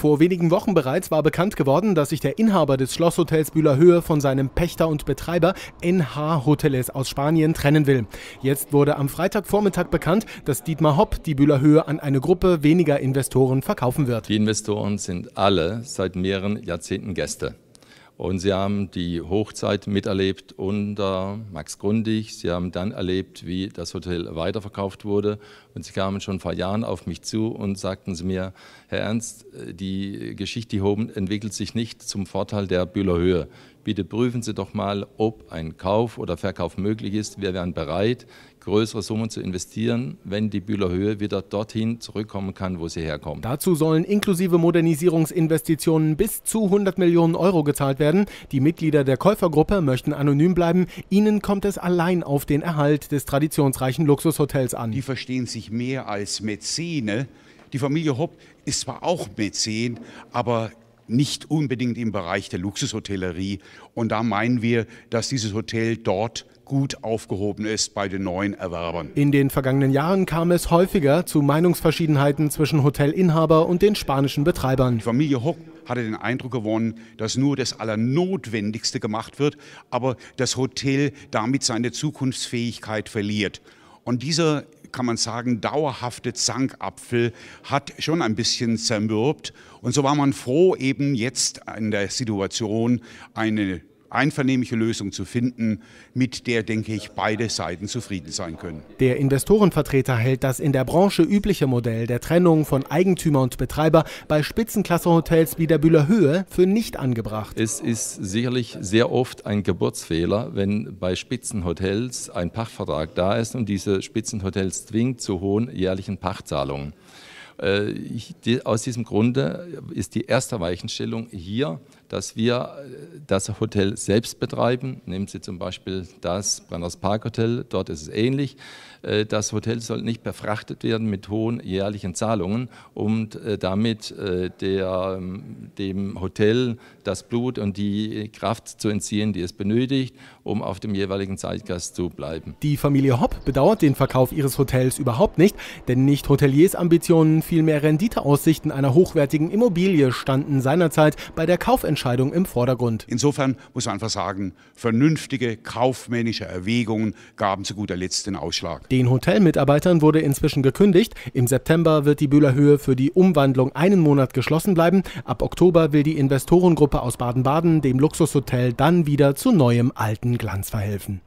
Vor wenigen Wochen bereits war bekannt geworden, dass sich der Inhaber des Schlosshotels Bühlerhöhe von seinem Pächter und Betreiber NH Hoteles aus Spanien trennen will. Jetzt wurde am Freitagvormittag bekannt, dass Dietmar Hopp die Bühlerhöhe an eine Gruppe weniger Investoren verkaufen wird. Die Investoren sind alle seit mehreren Jahrzehnten Gäste. Und sie haben die Hochzeit miterlebt unter Max Grundig. Sie haben dann erlebt, wie das Hotel weiterverkauft wurde. Und sie kamen schon vor Jahren auf mich zu und sagten sie mir, Herr Ernst, die Geschichte hier oben entwickelt sich nicht zum Vorteil der Bühler Höhe. Bitte prüfen Sie doch mal, ob ein Kauf oder Verkauf möglich ist. Wir wären bereit, größere Summen zu investieren, wenn die Bühler Höhe wieder dorthin zurückkommen kann, wo sie herkommt. Dazu sollen inklusive Modernisierungsinvestitionen bis zu 100 Millionen Euro gezahlt werden werden. Die Mitglieder der Käufergruppe möchten anonym bleiben. Ihnen kommt es allein auf den Erhalt des traditionsreichen Luxushotels an. Die verstehen sich mehr als Mäzene. Die Familie Hopp ist zwar auch Mäzen, aber nicht unbedingt im Bereich der Luxushotellerie. Und da meinen wir, dass dieses Hotel dort gut aufgehoben ist bei den neuen Erwerbern. In den vergangenen Jahren kam es häufiger zu Meinungsverschiedenheiten zwischen Hotelinhaber und den spanischen Betreibern. Die Familie Hock hatte den Eindruck gewonnen, dass nur das Allernotwendigste gemacht wird, aber das Hotel damit seine Zukunftsfähigkeit verliert. Und dieser, kann man sagen, dauerhafte Zankapfel hat schon ein bisschen zermürbt. Und so war man froh, eben jetzt in der Situation eine einvernehmliche Lösung zu finden, mit der, denke ich, beide Seiten zufrieden sein können. Der Investorenvertreter hält das in der Branche übliche Modell der Trennung von Eigentümer und Betreiber bei Spitzenklassehotels wie der Bühler Höhe für nicht angebracht. Es ist sicherlich sehr oft ein Geburtsfehler, wenn bei Spitzenhotels ein Pachtvertrag da ist und diese Spitzenhotels zwingt zu hohen jährlichen Pachtzahlungen. Äh, aus diesem Grunde ist die erste Weichenstellung hier, dass wir äh, das Hotel selbst betreiben. Nehmen Sie zum Beispiel das Brenners Park Hotel, dort ist es ähnlich. Äh, das Hotel soll nicht befrachtet werden mit hohen jährlichen Zahlungen, um damit der, ähm, dem Hotel das Blut und die Kraft zu entziehen, die es benötigt, um auf dem jeweiligen Zeitgast zu bleiben. Die Familie Hopp bedauert den Verkauf ihres Hotels überhaupt nicht, denn nicht Hoteliers Ambitionen vielmehr Renditeaussichten einer hochwertigen Immobilie standen seinerzeit bei der Kaufentscheidung im Vordergrund. Insofern muss man einfach sagen, vernünftige kaufmännische Erwägungen gaben zu guter Letzt den Ausschlag. Den Hotelmitarbeitern wurde inzwischen gekündigt. Im September wird die Bühler Höhe für die Umwandlung einen Monat geschlossen bleiben. Ab Oktober will die Investorengruppe aus Baden-Baden dem Luxushotel dann wieder zu neuem alten Glanz verhelfen.